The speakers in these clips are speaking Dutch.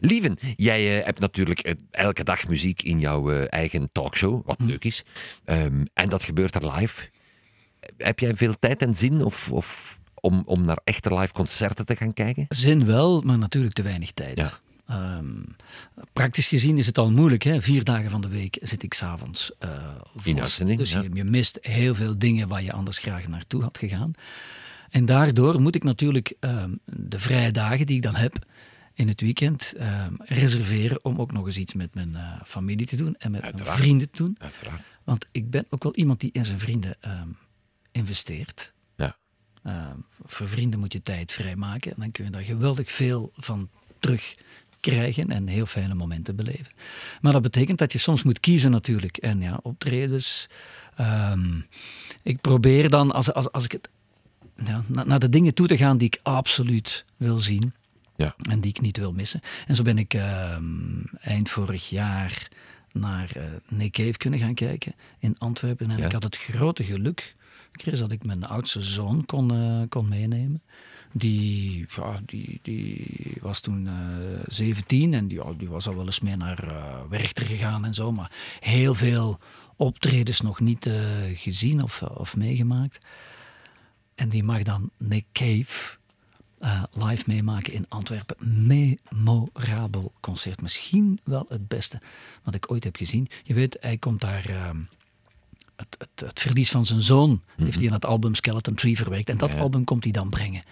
Lieven, jij eh, hebt natuurlijk eh, elke dag muziek in jouw eh, eigen talkshow, wat hm. leuk is. Ehm, en dat gebeurt er live. Heb jij veel tijd en zin of, of om, om naar echte live concerten te gaan kijken? Zin wel, maar natuurlijk te weinig tijd. Ehm, praktisch gezien is het al moeilijk. Hè? Vier dagen van de week zit ik s'avonds uh, In uitzending, dus je, mist heel veel dingen waar je anders graag naartoe had gegaan. En daardoor moet ik natuurlijk ehm, de vrije dagen die ik dan heb, in het weekend ehm, reserveren om ook nog eens iets met mijn eh, familie te doen en met mijn vrienden te doen. Uiteraard. Want ik ben ook wel iemand die in zijn vrienden ehm, investeert. Ja. Ehm, voor vrienden moet je tijd vrijmaken en dan kun je daar geweldig veel van terug krijgen en heel fijne momenten beleven. Maar dat betekent dat je soms moet kiezen natuurlijk. En ja, optredens. ik probeer dan, als, als, als ik het, ja, naar de dingen toe te gaan die ik absoluut wil zien. Ja. En die ik niet wil missen. En zo ben ik ehm, eind vorig jaar naar uh, Nick Cave kunnen gaan kijken in Antwerpen. En ik had het grote geluk, Chris, dat ik mijn oudste zoon kon, eh, kon meenemen. Die, ja, die, die was toen 17 eh, en die, oh, die was al wel eens mee naar Werchter gegaan en zo. Maar heel veel optredens nog niet gezien of, of meegemaakt. En die mag dan Nick Cave eh, live meemaken in Antwerpen. Memorabel concert. Misschien wel het beste wat ik ooit heb gezien. Je weet, hij komt daar. Ehm, het, het, het, verlies van zijn zoon heeft mhm. hij in het album Skeleton Tree verwerkt. En dat album komt hij dan brengen.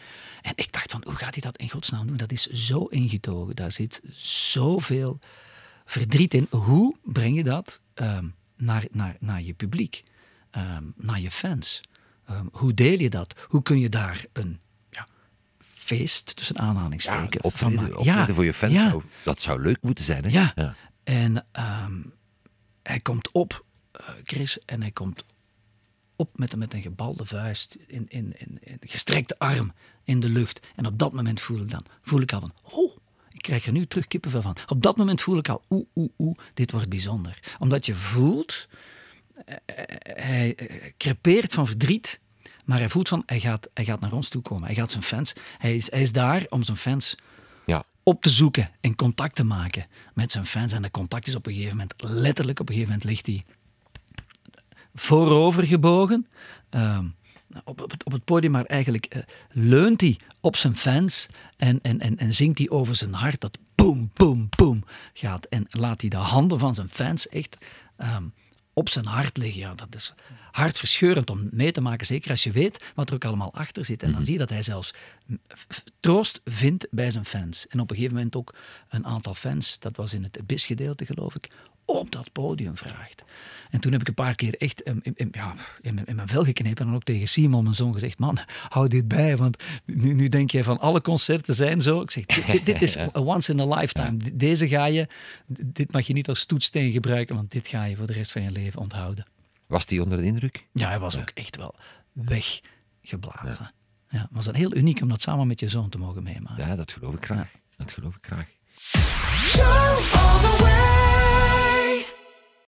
En ik dacht van, hoe gaat hij dat in godsnaam doen? Dat is zo ingetogen. Daar zit zoveel verdriet in. Hoe breng je dat ehm, naar, naar, naar je publiek? Ehm, naar je fans? hoe deel je dat? Hoe kun je daar een feest, tussen aanhalingstekens. Ja, optreden, van, ja, voor je fans, dat zou leuk moeten zijn. Hè? Ja. en ehm, hij komt op, eh, Chris, en hij komt op met, met een gebalde vuist, in, in, in, gestrekte arm in de lucht. En op dat moment voel ik dan, voel ik al van, oh, ik krijg er nu terug kippenvel van. Op dat moment voel ik al, oeh, oeh, oeh, dit wordt bijzonder. Omdat je voelt, eh, eh, hij crepeert van verdriet maar hij voelt van, hij gaat, hij gaat naar ons toe komen. Hij gaat zijn fans, hij is, hij is daar om zijn fans ja. op te zoeken en contact te maken met zijn fans. En de contact is op een gegeven moment, letterlijk op een gegeven moment ligt hij voorovergebogen. Ehm, op, op, het, op, het, podium, maar eigenlijk eh, leunt hij op zijn fans en, en, en, en zingt hij over zijn hart dat boem, boem, boem gaat. En laat hij de handen van zijn fans echt ehm, op zijn hart liggen. Ja, dat is hartverscheurend om mee te maken, zeker als je weet wat er ook allemaal achter zit. En dan mhm. zie je dat hij zelfs troost vindt bij zijn fans. En op een gegeven moment ook een aantal fans, dat was in het bisgedeelte geloof ik, op dat podium vraagt. En toen heb ik een paar keer echt ehm, in, ja, in, mijn vel geknepen en ook tegen Simon, mijn zoon, gezegd: Man, hou dit bij, want nu, denk jij van alle concerten zijn zo. Ik zeg: Dit, is a once in a lifetime. Deze ga je, dit mag je niet als toetsteen gebruiken, want dit ga je voor de rest van je leven onthouden. Was die onder de indruk? Ja, hij was ook echt wel weggeblazen. Ja. ja. was dat heel uniek om dat samen met je zoon te mogen meemaken. Ja, dat geloof ik graag. Dat geloof ik graag.